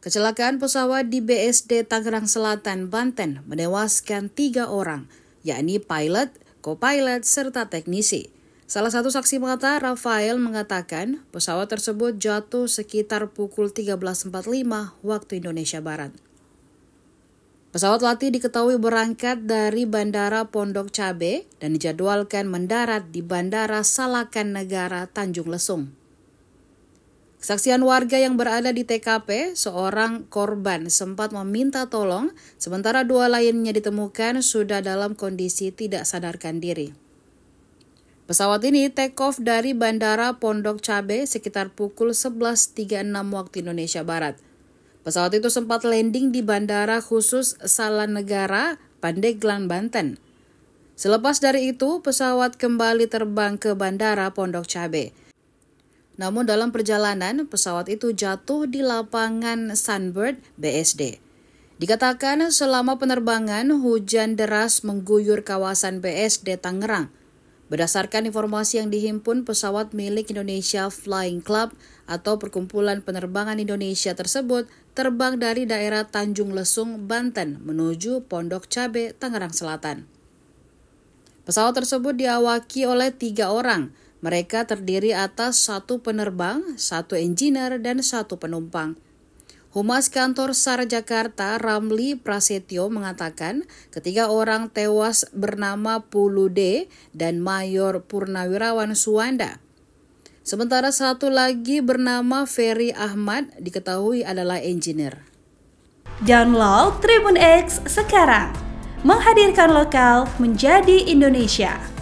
Kecelakaan pesawat di BSD Tangerang Selatan, Banten menewaskan tiga orang, yakni pilot, co-pilot, serta teknisi. Salah satu saksi mata, Rafael, mengatakan pesawat tersebut jatuh sekitar pukul 13.45 waktu Indonesia Barat. Pesawat latih diketahui berangkat dari Bandara Pondok Cabe dan dijadwalkan mendarat di Bandara Salakan Negara Tanjung Lesung. Kesaksian warga yang berada di TKP, seorang korban sempat meminta tolong, sementara dua lainnya ditemukan sudah dalam kondisi tidak sadarkan diri. Pesawat ini take off dari Bandara Pondok Cabe sekitar pukul 11.36 waktu Indonesia Barat. Pesawat itu sempat landing di Bandara Khusus Salanegara, Pandeglang, Banten. Selepas dari itu, pesawat kembali terbang ke Bandara Pondok Cabe. Namun dalam perjalanan, pesawat itu jatuh di lapangan Sunbird BSD. Dikatakan selama penerbangan, hujan deras mengguyur kawasan BSD Tangerang. Berdasarkan informasi yang dihimpun pesawat milik Indonesia Flying Club atau Perkumpulan Penerbangan Indonesia tersebut terbang dari daerah Tanjung Lesung, Banten menuju Pondok Cabe, Tangerang Selatan. Pesawat tersebut diawaki oleh tiga orang, mereka terdiri atas satu penerbang, satu engineer, dan satu penumpang. Humas Kantor SAR Jakarta Ramli Prasetyo mengatakan ketiga orang tewas bernama Pulude dan Mayor Purnawirawan Suwanda. Sementara satu lagi bernama Ferry Ahmad diketahui adalah engineer. Download Tribun X sekarang, menghadirkan lokal menjadi Indonesia.